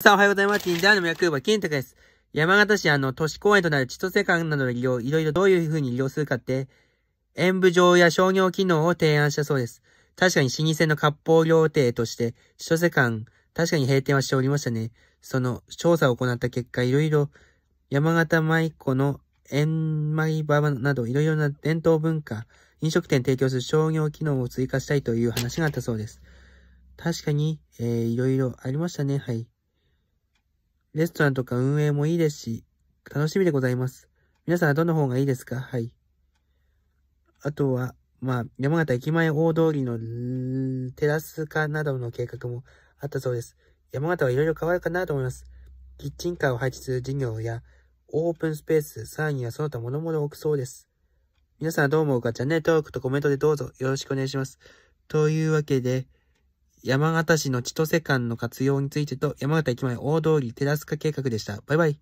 さあ、おはようございます。インターの役場、金太です。山形市、あの、都市公園となる千歳間などの利用、いろいろどういうふうに利用するかって、演舞場や商業機能を提案したそうです。確かに老舗の割烹料亭として、千歳間、確かに閉店はしておりましたね。その、調査を行った結果、いろいろ、山形舞子の円舞場など、いろいろな伝統文化、飲食店提供する商業機能を追加したいという話があったそうです。確かに、えー、いろいろありましたね。はい。レストランとか運営もいいですし、楽しみでございます。皆さんはどの方がいいですかはい。あとは、まあ、山形駅前大通りのテラス化などの計画もあったそうです。山形はいろいろ変わるかなと思います。キッチンカーを配置する事業や、オープンスペース、サインやその他もろもろ置くそうです。皆さんはどう思うか、チャンネル登録とコメントでどうぞよろしくお願いします。というわけで、山形市の千歳間の活用についてと、山形駅前大通りテラス化計画でした。バイバイ。